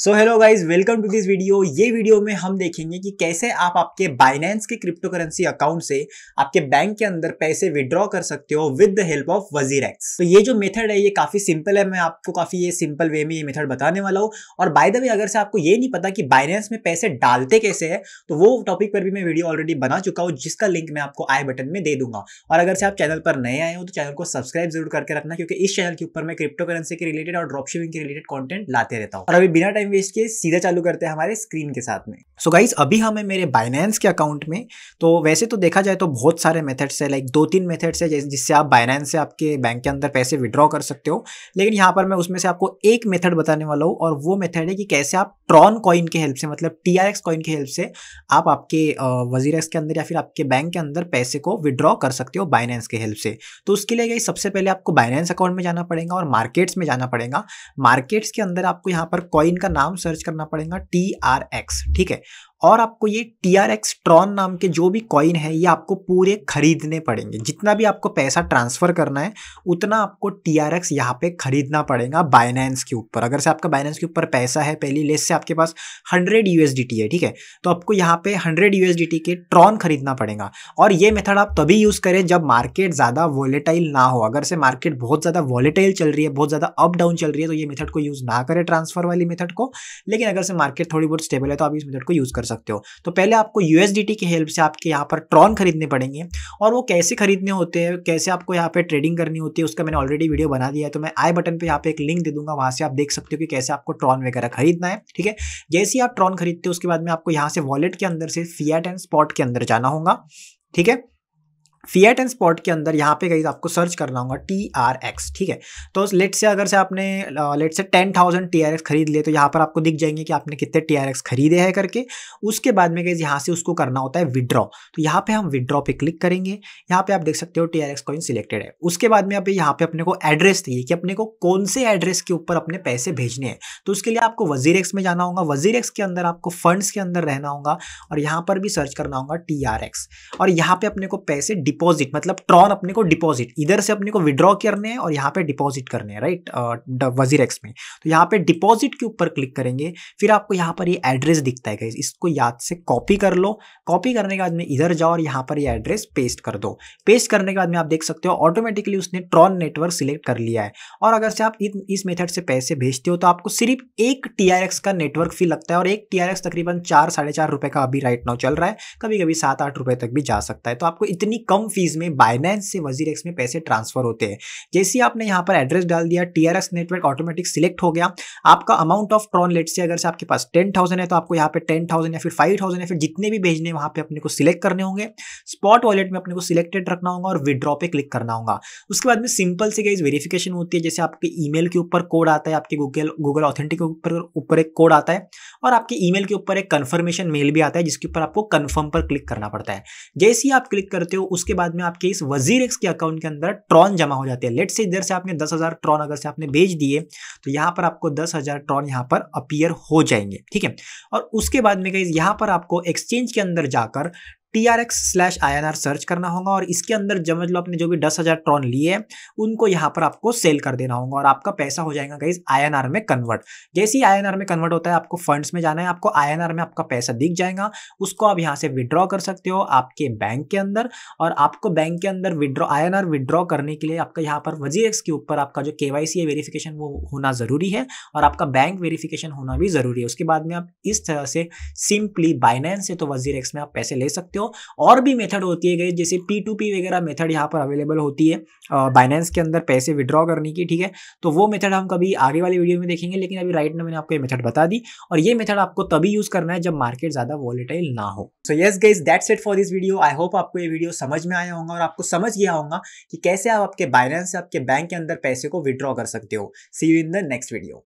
so hello guys welcome to this video ये video में हम देखेंगे कि कैसे आप आपके बाइनेंस के क्रिप्टो करेंसी अकाउंट से आपके बैंक के अंदर पैसे विड्रॉ कर सकते हो with the help of WazirX तो ये जो मेथड है ये काफी सिंपल है मैं आपको काफी ये सिंपल वे में ये मेथड बताने वाला हूँ और बाय द वे अगर से आपको ये नहीं पता कि बाइनेंस में पैसे डालते कैसे है तो वो टॉपिक पर भी मैं वीडियो ऑलरेडी बना चुका हूँ जिसका लिंक मैं आपको आई बटन में दे दूंगा और अगर से आप चैनल पर नए आए हो तो चैनल को सब्सक्राइब जरूर करके रखना क्योंकि इस चैनल के ऊपर मैं क्रिप्टो करेंसी के रिलेटेड और ड्रॉपशिपिंग के रिलेटेड कॉन्टेंट लाते रहता हूँ और अभी बिना टाइम वेस्ट किए सीधा चालू करते हैं हमारे स्क्रीन के साथ में सो so गाइज अभी हमें मेरे बाइनेंस के अकाउंट में तो वैसे तो देखा जाए तो बहुत सारे मेथड्स है लाइक दो तीन मेथड्स है जिससे आप बाइनेंस से आपके बैंक के अंदर पैसे विड्रॉ कर सकते हो लेकिन यहाँ पर मैं उसमें से आपको एक मेथड बताने वाला हूँ और वो मेथड है कि कैसे आप ट्रॉन कॉइन के हेल्प से मतलब टी आर एक्स कॉइन के हेल्प से आप आपके वजीर के अंदर या फिर आपके बैंक के अंदर पैसे को विड्रॉ कर सकते हो बाइनेंस के हेल्प से तो उसके लिए गई सबसे पहले आपको बाइनेंस अकाउंट में जाना पड़ेगा और मार्केट्स में जाना पड़ेगा मार्केट्स के अंदर आपको यहाँ पर कॉइन का नाम सर्च करना पड़ेगा टी आर एक्स ठीक है और आपको ये टी आर एक्स ट्रॉन नाम के जो भी कॉइन है ये आपको पूरे खरीदने पड़ेंगे जितना भी आपको पैसा ट्रांसफ़र करना है उतना आपको टी आर एक्स यहाँ पर खरीदना पड़ेगा बाइनेंस के ऊपर अगर से आपका बाइनेंस के ऊपर पैसा है पहली लेस से आपके पास hundred U S D T है ठीक है तो आपको यहाँ पे hundred U S D T के ट्रॉन खरीदना पड़ेगा और ये मेथड आप तभी यूज़ करें जब मार्केट ज़्यादा वॉलेटाइल ना हो अगर से मार्केट बहुत ज़्यादा वॉलेटाइल चल रही है बहुत ज़्यादा अप डाउन चल रही है तो ये मेथड को यूज़ ना करें ट्रांसफ़र वाली मेथड को लेकिन अगर से मार्केट थोड़ी बहुत स्टेबल है तो आप इस मेथड को यूज़ कर सकते सकते हो तो पहले आपको यूएसडीटी की हेल्प से आपके यहाँ पर ट्रॉन खरीदने पड़ेंगे और वो कैसे खरीदने होते हैं कैसे आपको यहाँ पर ट्रेडिंग करनी होती है उसका मैंने ऑलरेडी वीडियो बना दिया है तो मैं आई बटन पर यहाँ पे एक लिंक दे दूंगा वहाँ से आप देख सकते हो कि कैसे आपको ट्रॉन वगैरह खरीदना है ठीक है जैसे ही आप ट्रॉन खरीदते हो उसके बाद में आपको यहाँ से वॉलेट के अंदर से फीएट एंड स्पॉट के अंदर जाना होगा ठीक है फियट एंड स्पॉट के अंदर यहाँ पे गई आपको सर्च करना होगा टी आर एक्स ठीक है तो लेट से अगर से आपने let's say ten thousand T R X खरीद लिए तो यहाँ पर आपको दिख जाएंगे कि आपने कितने टी आर एक्स खरीदे हैं करके उसके बाद में गई यहाँ से उसको करना होता है विड्रॉ तो यहाँ पे हम विड्रॉ पे क्लिक करेंगे यहाँ पे आप देख सकते हो T R X coin selected है उसके बाद में आप यहाँ पे अपने को एड्रेस चाहिए कि अपने को कौन से एड्रेस के ऊपर अपने पैसे भेजने हैं तो उसके लिए आपको वजीर एक्स में जाना होगा वजीर एक्स के अंदर आपको फंड्स के अंदर रहना होगा और यहाँ पर भी सर्च करना होगा टी आर एक्स और यहाँ पे अपने को पैसे डिपॉजिट मतलब ट्रॉन अपने को डिपॉजिट इधर से अपने को विड्रॉ करने हैं और यहाँ पे डिपॉजिट करने हैं राइट वजीर एक्स में तो यहाँ पे डिपॉजिट के ऊपर क्लिक करेंगे फिर आपको यहाँ पर ये एड्रेस दिखता है इसको याद से कॉपी कर लो कॉपी करने के बाद में इधर जाओ और यहाँ पर ये एड्रेस पेस्ट कर दो पेस्ट करने के बाद में आप देख सकते हो ऑटोमेटिकली उसने ट्रॉन नेटवर्क सिलेक्ट कर लिया है और अगर से आप इस मेथड से पैसे भेजते हो तो आपको सिर्फ एक टी का नेटवर्क फी लगता है और एक टी तकरीबन चार साढ़े चार रुपये का अभी राइट नाउ चल रहा है कभी कभी सात आठ रुपये तक भी जा सकता है तो आपको इतनी कम कम फीस में बाइनेंस से वजीर एक्स में पैसे ट्रांसफर होते हैं जैसे आपने यहाँ पर एड्रेस डाल दिया टी नेटवर्क ऑटोमेटिक सिलेक्ट हो गया आपका अमाउंट ऑफ ट्रॉन लेट से अगर से आपके पास टेन थाउजेंड है तो आपको यहाँ पे टेन थाउजेंड या फिर फाइव थाउजेंड या फिर जितने भी भेजने हैं वहाँ पे अपने को सिलेक्ट करने होंगे स्पॉट वॉलेट में अपने को सिलेक्टेड रखना होगा और विड्रॉ पे क्लिक करना होगा उसके बाद में सिंपल से गई वेरिफिकेशन होती है जैसे आपके ईमेल के ऊपर कोड आता है आपके गूगल गूगल ऑथेंटिक के ऊपर ऊपर एक कोड आता है और आपके ईमेल के ऊपर एक कन्फर्मेशन मेल भी आता है जिसके ऊपर आपको कन्फर्म पर क्लिक करना पड़ता है जैसे ही आप क्लिक करते हो उसके उसके बाद में आपके इस वजीर एक्स के अकाउंट के अंदर ट्रॉन जमा हो जाते हैं लेट से इधर से आपने दस हज़ार ट्रॉन अगर से आपने भेज दिए तो यहां पर आपको दस हज़ार ट्रॉन यहां पर अपियर हो जाएंगे ठीक है और उसके बाद में कहीं यहां पर आपको एक्सचेंज के अंदर जाकर T R X slash I N R search करना होगा और इसके अंदर जब लो मतलब आपने जो भी दस हज़ार ट्रॉन लिए उनको यहाँ पर आपको सेल कर देना होगा और आपका पैसा हो जाएगा गाइज आई एन आर में कन्वर्ट जैसे ही आई एन आर में कन्वर्ट होता है आपको फंड्स में जाना है आपको आई एन आर में आपका पैसा दिख जाएगा उसको आप यहाँ से विड्रॉ कर सकते हो आपके बैंक के अंदर और आपको बैंक के अंदर withdraw I N R withdraw करने के लिए आपका यहाँ पर वजी एक्स के ऊपर आपका जो के वाई सी है वेरीफिकेशन वो होना ज़रूरी है और आपका बैंक वेरीफ़िकेशन होना भी ज़रूरी है उसके बाद में आप इस तरह से सिंपली बाइनेंस से तो वजीर एक्स में आप पैसे ले सकते हो हो और भी मेथड होती है गई जैसे पी टू पी वगैरह मेथड यहाँ पर अवेलेबल होती है बाइनेंस के अंदर पैसे विड्रॉ करने की ठीक है तो वो मेथड हम कभी आगे वाली वीडियो में देखेंगे लेकिन अभी राइट ना मैंने आपको ये मेथड बता दी और ये मेथड आपको तभी यूज़ करना है जब मार्केट ज़्यादा वॉलेटाइल ना हो so yes guys that's it for this video I hope आपको ये वीडियो समझ में आया होगा और आपको समझ गया होगा कि कैसे आप आपके बाइनेंस आपके बैंक के अंदर पैसे को विड्रॉ कर सकते हो see you in the next video